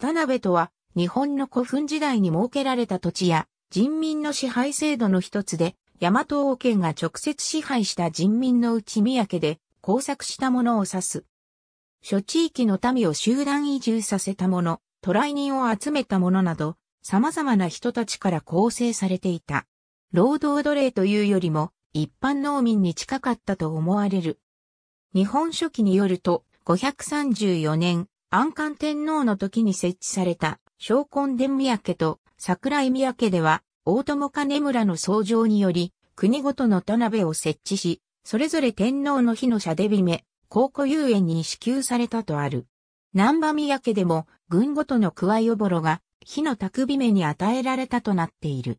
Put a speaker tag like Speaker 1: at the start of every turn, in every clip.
Speaker 1: 田
Speaker 2: 辺とは、日本の古墳時代に設けられた土地や、人民の支配制度の一つで、大和王権が直接支配した人民のうち宮家で工作したものを指す。諸地域の民を集団移住させたもの、渡来人を集めたものなど、様々な人たちから構成されていた。労働奴隷というよりも、一般農民に近かったと思われる。日本書紀によると、534年、安官天皇の時に設置された、昇魂殿宮家と桜井宮家では、大友金村の創上により、国ごとの田辺を設置し、それぞれ天皇の日の社でびめ、高校遊園に支給されたとある。南波宮家でも、軍ごとの桑よぼろが、日の宅姫に与えられたとなっている。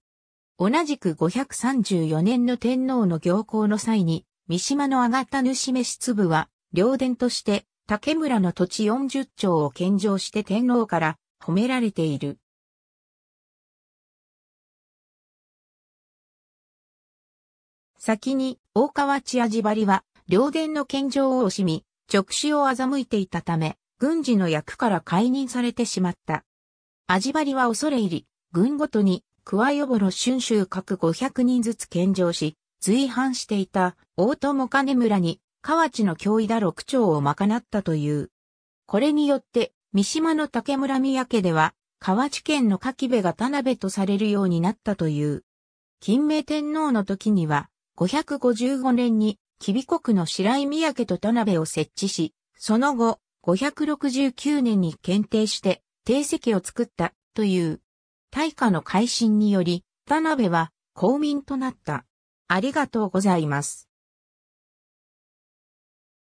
Speaker 2: 同じく534年の天皇の行幸の際に、三島の上がった主召し粒は、両殿として、竹村の土地40町を献上して天皇から
Speaker 1: 褒められている。
Speaker 2: 先に、大川千味張は、両殿の献上を惜しみ、直視を欺いていたため、軍事の役から解任されてしまった。味張は恐れ入り、軍ごとに、桑よぼろ春秋各500人ずつ献上し、随伴していた大友金村に河内の脅威だ六町を賄ったという。これによって、三島の竹村宮家では、河内県の柿部が田辺とされるようになったという。金明天皇の時には、555年に、吉備国の白井宮家と田辺を設置し、その後、569年に検定して、定石を作った、という。大化の改新により、田辺は公民となった。ありがとうございます。